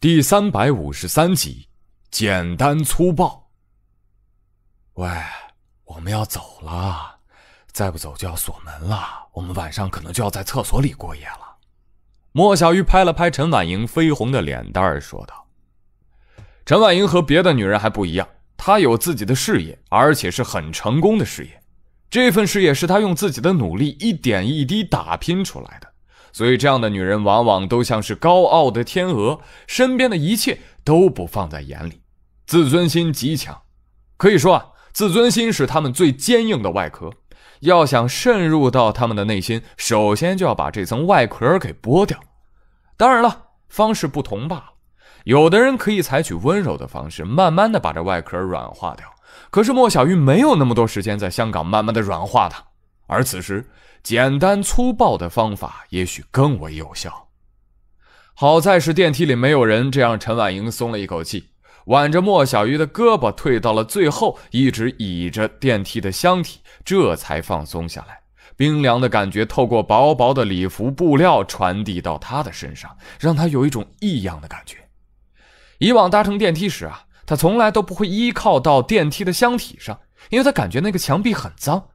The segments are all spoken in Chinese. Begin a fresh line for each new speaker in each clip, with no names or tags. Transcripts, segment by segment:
第三百五十三集，简单粗暴。喂，我们要走了，再不走就要锁门了。我们晚上可能就要在厕所里过夜了。莫小鱼拍了拍陈婉莹绯红的脸蛋儿，说道：“陈婉莹和别的女人还不一样，她有自己的事业，而且是很成功的事业。这份事业是她用自己的努力一点一滴打拼出来的。”所以，这样的女人往往都像是高傲的天鹅，身边的一切都不放在眼里，自尊心极强。可以说啊，自尊心是他们最坚硬的外壳。要想渗入到他们的内心，首先就要把这层外壳给剥掉。当然了，方式不同罢了。有的人可以采取温柔的方式，慢慢的把这外壳软化掉。可是莫小鱼没有那么多时间在香港慢慢的软化它。而此时，简单粗暴的方法也许更为有效。好在是电梯里没有人，这让陈婉莹松了一口气，挽着莫小鱼的胳膊退到了最后，一直倚着电梯的箱体，这才放松下来。冰凉的感觉透过薄薄的礼服布料传递到她的身上，让她有一种异样的感觉。以往搭乘电梯时啊，她从来都不会依靠到电梯的箱体上，因为她感觉那个墙壁很脏。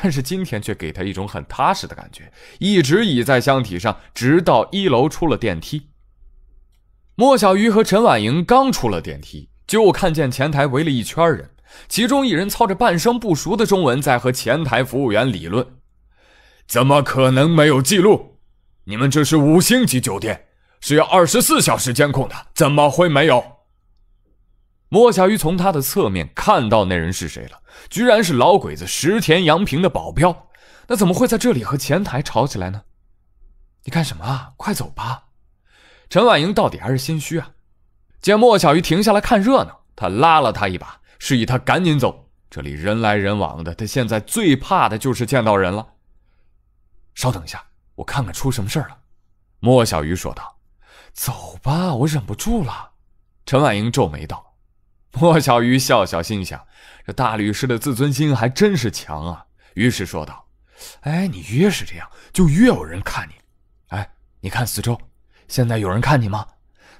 但是今天却给他一种很踏实的感觉，一直倚在箱体上，直到一楼出了电梯。莫小鱼和陈婉莹刚出了电梯，就看见前台围了一圈人，其中一人操着半生不熟的中文，在和前台服务员理论：“怎么可能没有记录？你们这是五星级酒店，是要二十四小时监控的，怎么会没有？”莫小鱼从他的侧面看到那人是谁了，居然是老鬼子石田洋平的保镖。那怎么会在这里和前台吵起来呢？你干什么？啊？快走吧！陈婉莹到底还是心虚啊。见莫小鱼停下来看热闹，他拉了他一把，示意他赶紧走。这里人来人往的，他现在最怕的就是见到人了。稍等一下，我看看出什么事了。莫小鱼说道：“走吧，我忍不住了。”陈婉莹皱眉道。莫小鱼笑笑，心想：“这大律师的自尊心还真是强啊。”于是说道：“哎，你越是这样，就越有人看你。哎，你看四周，现在有人看你吗？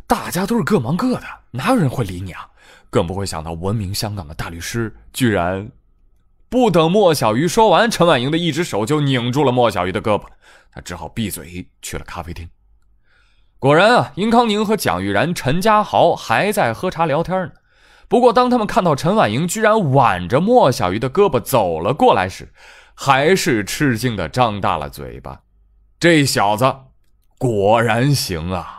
大家都是各忙各的，哪有人会理你啊？更不会想到，闻名香港的大律师居然……”不等莫小鱼说完，陈婉莹的一只手就拧住了莫小鱼的胳膊，他只好闭嘴去了咖啡厅。果然啊，殷康宁和蒋玉然、陈家豪还在喝茶聊天呢。不过，当他们看到陈婉莹居然挽着莫小鱼的胳膊走了过来时，还是吃惊的张大了嘴巴。这小子，果然行啊！